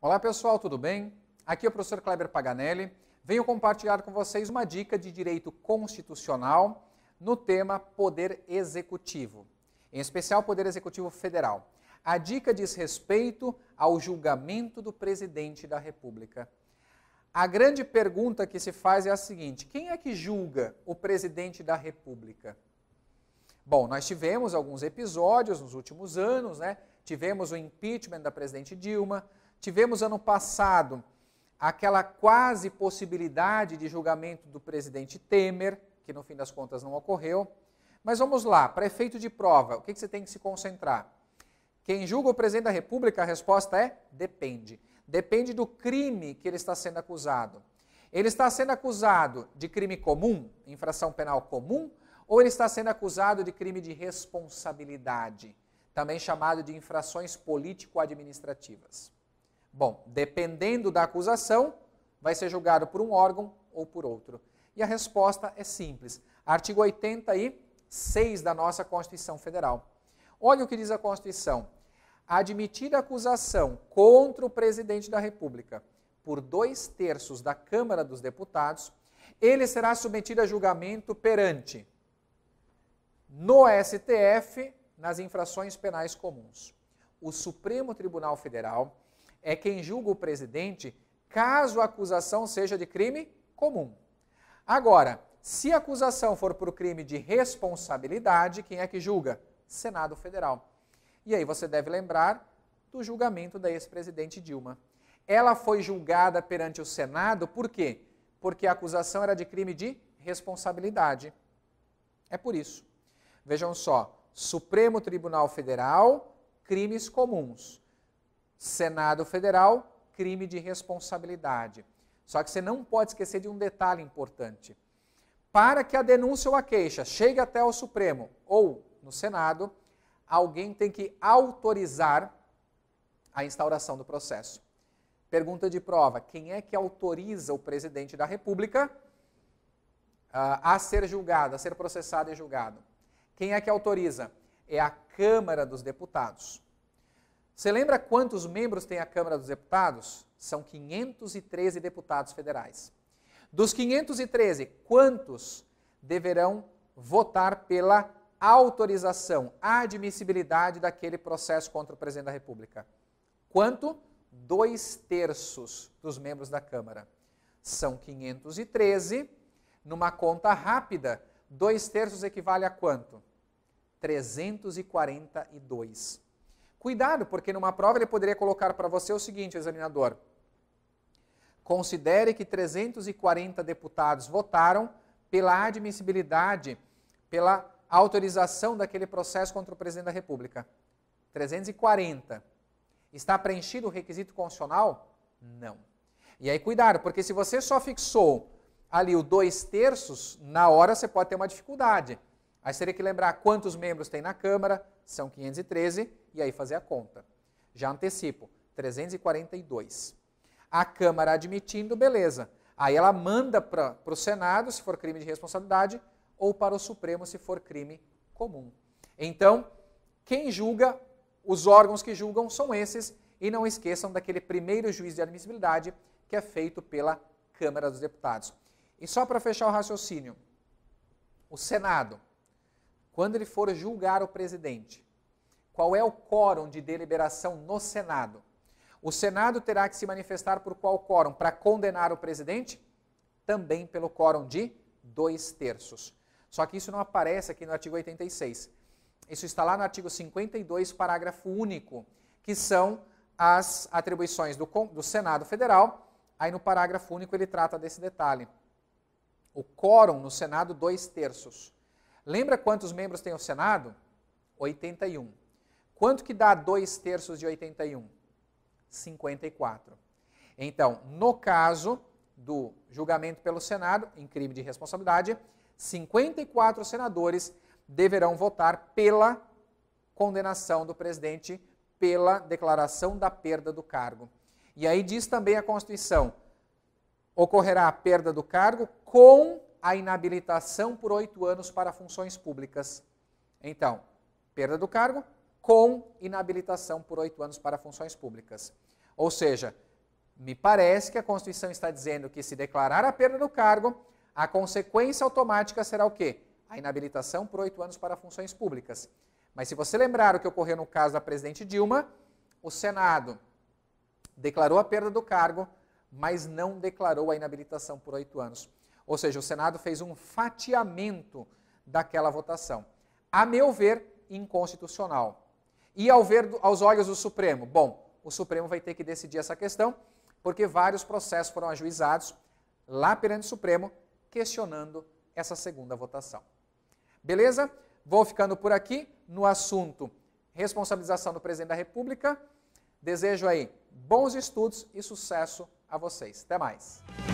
Olá pessoal, tudo bem? Aqui é o professor Kleber Paganelli. Venho compartilhar com vocês uma dica de direito constitucional no tema Poder Executivo, em especial Poder Executivo Federal. A dica diz respeito ao julgamento do presidente da República. A grande pergunta que se faz é a seguinte: quem é que julga o presidente da República? Bom, nós tivemos alguns episódios nos últimos anos, né? Tivemos o impeachment da presidente Dilma, Tivemos ano passado aquela quase possibilidade de julgamento do presidente Temer, que no fim das contas não ocorreu. Mas vamos lá, para efeito de prova, o que, que você tem que se concentrar? Quem julga o presidente da República, a resposta é depende. Depende do crime que ele está sendo acusado. Ele está sendo acusado de crime comum, infração penal comum, ou ele está sendo acusado de crime de responsabilidade, também chamado de infrações político-administrativas. Bom, dependendo da acusação, vai ser julgado por um órgão ou por outro. E a resposta é simples. Artigo 86 da nossa Constituição Federal. Olha o que diz a Constituição. Admitida acusação contra o presidente da República por dois terços da Câmara dos Deputados, ele será submetido a julgamento perante no STF nas infrações penais comuns, o Supremo Tribunal Federal é quem julga o presidente caso a acusação seja de crime comum. Agora, se a acusação for por crime de responsabilidade, quem é que julga? Senado Federal. E aí você deve lembrar do julgamento da ex-presidente Dilma. Ela foi julgada perante o Senado por quê? Porque a acusação era de crime de responsabilidade. É por isso. Vejam só: Supremo Tribunal Federal, crimes comuns. Senado Federal, crime de responsabilidade. Só que você não pode esquecer de um detalhe importante. Para que a denúncia ou a queixa chegue até o Supremo ou no Senado, alguém tem que autorizar a instauração do processo. Pergunta de prova: quem é que autoriza o presidente da República ah, a ser julgado, a ser processado e julgado? Quem é que autoriza? É a Câmara dos Deputados. Você lembra quantos membros tem a Câmara dos Deputados? São 513 deputados federais. Dos 513, quantos deverão votar pela autorização, admissibilidade daquele processo contra o presidente da República? Quanto? Dois terços dos membros da Câmara. São 513. Numa conta rápida, dois terços equivale a quanto? 342. Cuidado, porque numa prova ele poderia colocar para você o seguinte, examinador: considere que 340 deputados votaram pela admissibilidade, pela autorização daquele processo contra o presidente da República. 340. Está preenchido o requisito constitucional? Não. E aí, cuidado, porque se você só fixou ali o dois terços, na hora você pode ter uma dificuldade. Aí seria que lembrar quantos membros tem na Câmara, são 513, e aí fazer a conta. Já antecipo, 342. A Câmara admitindo, beleza. Aí ela manda para o Senado, se for crime de responsabilidade, ou para o Supremo, se for crime comum. Então, quem julga, os órgãos que julgam são esses, e não esqueçam daquele primeiro juiz de admissibilidade que é feito pela Câmara dos Deputados. E só para fechar o raciocínio, o Senado quando ele for julgar o presidente, qual é o quórum de deliberação no Senado? O Senado terá que se manifestar por qual quórum? Para condenar o presidente? Também pelo quórum de dois terços. Só que isso não aparece aqui no artigo 86. Isso está lá no artigo 52, parágrafo único, que são as atribuições do, do Senado Federal. Aí no parágrafo único ele trata desse detalhe. O quórum no Senado, dois terços. Lembra quantos membros tem o Senado? 81. Quanto que dá dois terços de 81? 54. Então, no caso do julgamento pelo Senado, em crime de responsabilidade, 54 senadores deverão votar pela condenação do presidente pela declaração da perda do cargo. E aí diz também a Constituição: ocorrerá a perda do cargo com a inabilitação por oito anos para funções públicas. Então, perda do cargo com inabilitação por oito anos para funções públicas. Ou seja, me parece que a Constituição está dizendo que se declarar a perda do cargo, a consequência automática será o quê? A inabilitação por oito anos para funções públicas. Mas se você lembrar o que ocorreu no caso da presidente Dilma, o Senado declarou a perda do cargo, mas não declarou a inabilitação por oito anos. Ou seja, o Senado fez um fatiamento daquela votação. A meu ver, inconstitucional. E ao ver aos olhos do Supremo, bom, o Supremo vai ter que decidir essa questão, porque vários processos foram ajuizados lá perante o Supremo questionando essa segunda votação. Beleza? Vou ficando por aqui no assunto responsabilização do presidente da República. Desejo aí bons estudos e sucesso a vocês. Até mais.